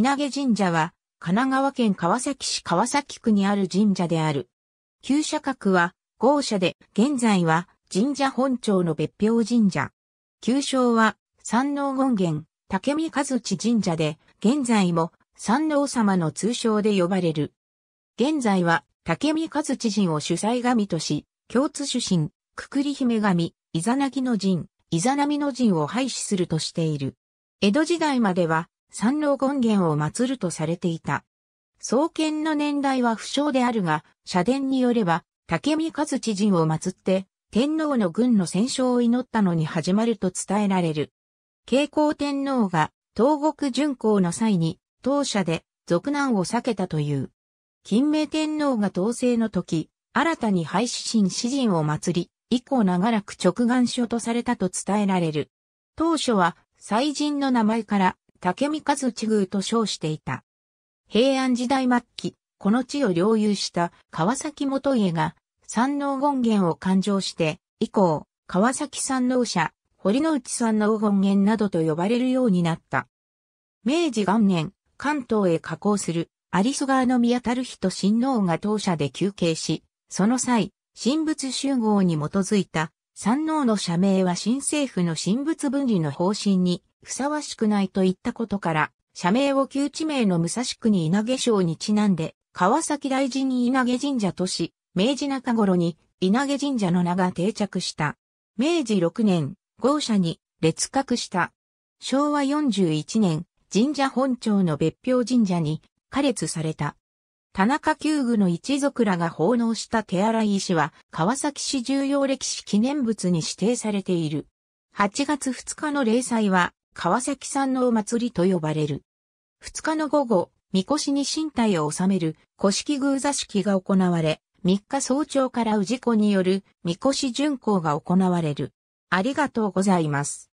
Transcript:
稲毛神社は、神奈川県川崎市川崎区にある神社である。旧社格は、豪社で、現在は、神社本庁の別表神社。旧称は、山王権現、竹見和地神社で、現在も、山王様の通称で呼ばれる。現在は、竹見和知神を主催神とし、共通主神、くくり姫神、イザナぎの神、イザナミの神を廃止するとしている。江戸時代までは、三郎権現を祀るとされていた。創建の年代は不詳であるが、社殿によれば、竹見和知人を祀って、天皇の軍の戦勝を祈ったのに始まると伝えられる。慶光天皇が東国巡行の際に、当社で俗難を避けたという。金明天皇が統制の時、新たに廃止神詩人を祀り、以降長らく直眼書とされたと伝えられる。当初は、祭人の名前から、竹見和地宮と称していた。平安時代末期、この地を領有した川崎元家が山王権現を勘定して、以降、川崎山王社、堀之内山王権現などと呼ばれるようになった。明治元年、関東へ加工する有栖川宮日人親王が当社で休憩し、その際、神仏集合に基づいた山王の社名は新政府の神仏分離の方針にふさわしくないといったことから、社名を旧地名の武蔵国稲毛省にちなんで、川崎大寺に稲毛神社とし、明治中頃に稲毛神社の名が定着した。明治6年、豪社に列閣した。昭和41年、神社本庁の別表神社に加列された。田中久具の一族らが奉納した手洗い石は、川崎市重要歴史記念物に指定されている。8月2日の例祭は、川崎山のお祭りと呼ばれる。2日の午後、神輿に身体を収める古式宮座式が行われ、3日早朝から氏子による神輿巡行が行われる。ありがとうございます。